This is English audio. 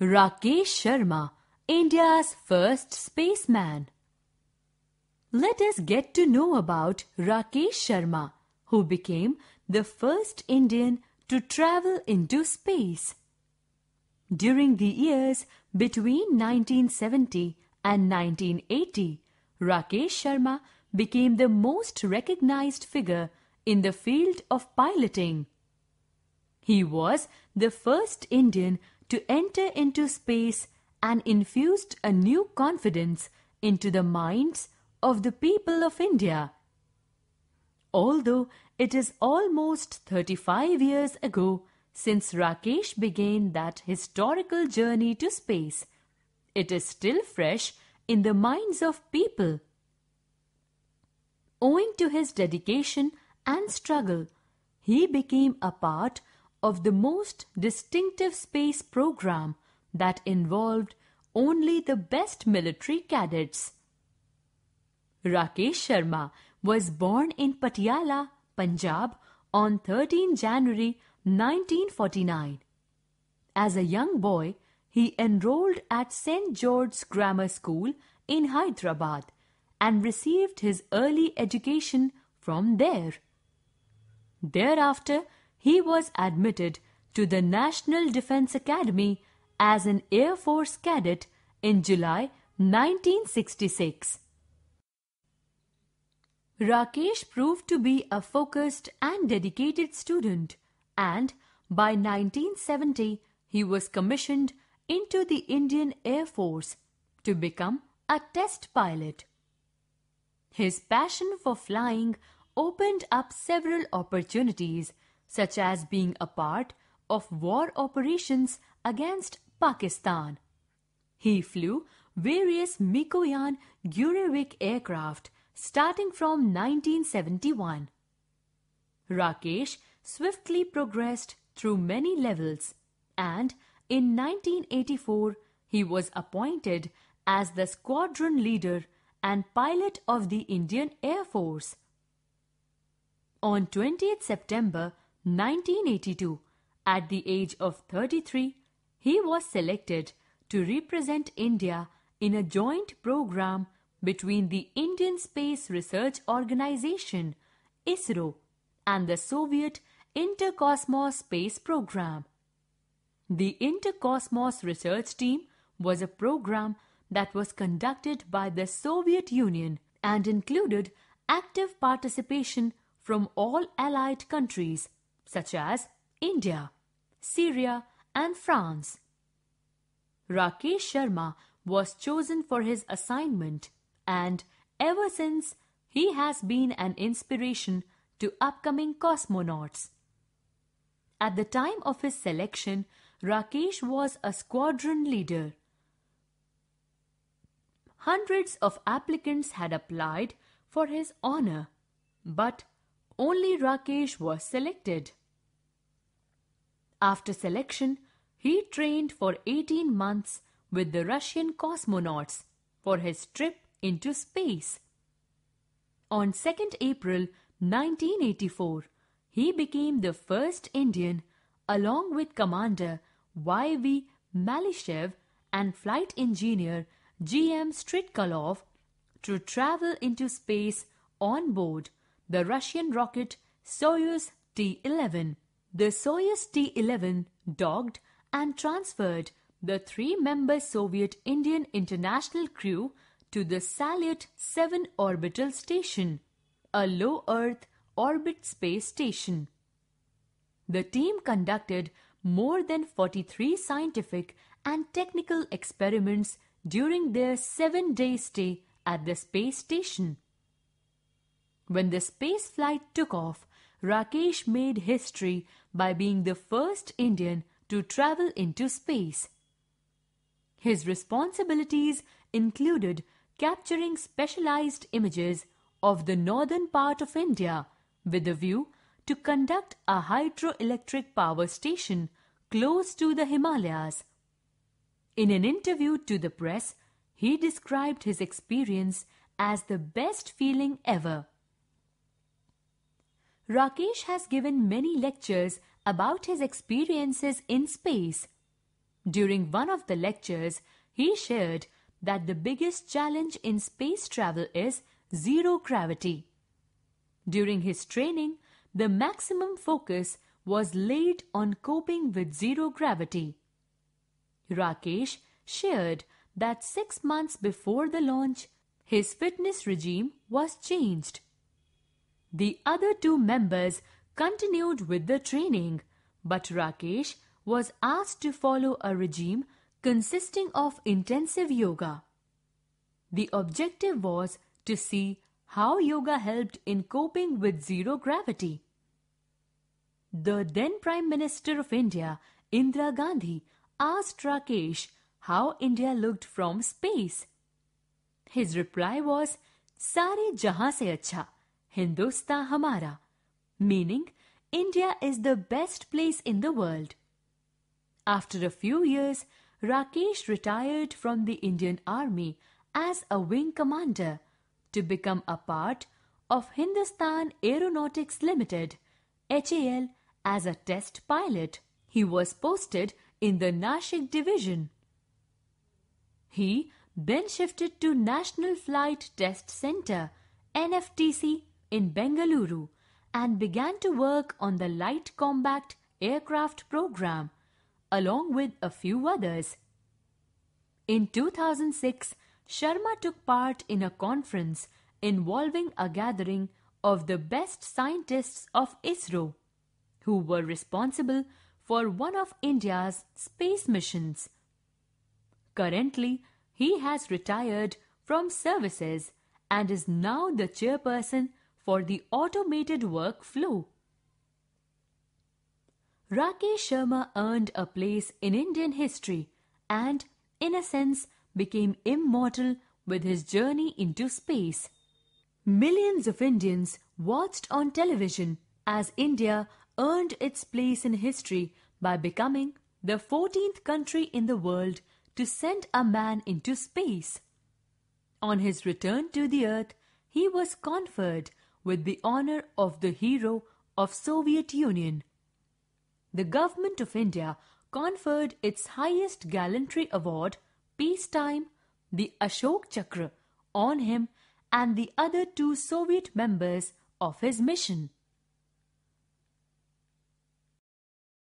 Rakesh Sharma, India's first spaceman. Let us get to know about Rakesh Sharma, who became the first Indian to travel into space. During the years between 1970 and 1980, Rakesh Sharma became the most recognized figure in the field of piloting. He was the first Indian to enter into space and infused a new confidence into the minds of the people of India. Although it is almost 35 years ago since Rakesh began that historical journey to space, it is still fresh in the minds of people. Owing to his dedication and struggle, he became a part of the most distinctive space program that involved only the best military cadets. Rakesh Sharma was born in Patiala, Punjab on 13 January 1949. As a young boy, he enrolled at St. George's Grammar School in Hyderabad and received his early education from there. Thereafter, he was admitted to the National Defense Academy as an Air Force cadet in July 1966. Rakesh proved to be a focused and dedicated student and by 1970 he was commissioned into the Indian Air Force to become a test pilot. His passion for flying opened up several opportunities such as being a part of war operations against Pakistan. He flew various Mikoyan Gurevich aircraft starting from 1971. Rakesh swiftly progressed through many levels and in 1984 he was appointed as the squadron leader and pilot of the Indian Air Force. On 20th September 1982, at the age of 33, he was selected to represent India in a joint program between the Indian Space Research Organization ISRO and the Soviet Interkosmos Space Program. The Interkosmos Research Team was a program that was conducted by the Soviet Union and included active participation from all allied countries such as India, Syria, and France. Rakesh Sharma was chosen for his assignment, and ever since, he has been an inspiration to upcoming cosmonauts. At the time of his selection, Rakesh was a squadron leader. Hundreds of applicants had applied for his honor, but only Rakesh was selected. After selection, he trained for 18 months with the Russian cosmonauts for his trip into space. On 2nd April 1984, he became the first Indian, along with Commander Y.V. Malishev and flight engineer G.M. Stritkalov, to travel into space on board the Russian rocket Soyuz T-11. The Soyuz T-11 dogged and transferred the three-member Soviet-Indian international crew to the Salyut 7 orbital station, a low Earth orbit space station. The team conducted more than 43 scientific and technical experiments during their seven-day stay at the space station. When the space flight took off, Rakesh made history by being the first Indian to travel into space. His responsibilities included capturing specialized images of the northern part of India with a view to conduct a hydroelectric power station close to the Himalayas. In an interview to the press, he described his experience as the best feeling ever. Rakesh has given many lectures about his experiences in space. During one of the lectures, he shared that the biggest challenge in space travel is zero gravity. During his training, the maximum focus was laid on coping with zero gravity. Rakesh shared that six months before the launch, his fitness regime was changed. The other two members continued with the training, but Rakesh was asked to follow a regime consisting of intensive yoga. The objective was to see how yoga helped in coping with zero gravity. The then Prime Minister of India, Indira Gandhi, asked Rakesh how India looked from space. His reply was, Sare jahan se acha, Hindustan Hamara, meaning India is the best place in the world. After a few years, Rakesh retired from the Indian Army as a wing commander to become a part of Hindustan Aeronautics Limited, HAL, as a test pilot. He was posted in the Nashik division. He then shifted to National Flight Test Center, NFTC, in Bengaluru and began to work on the Light Combat Aircraft Program along with a few others. In 2006, Sharma took part in a conference involving a gathering of the best scientists of ISRO, who were responsible for one of India's space missions. Currently, he has retired from services and is now the chairperson for the automated workflow. Rakesh Sharma earned a place in Indian history and, in a sense, became immortal with his journey into space. Millions of Indians watched on television as India earned its place in history by becoming the 14th country in the world to send a man into space. On his return to the earth, he was conferred with the honor of the Hero of Soviet Union. The Government of India conferred its highest gallantry award, peacetime, the Ashok Chakra, on him and the other two Soviet members of his mission.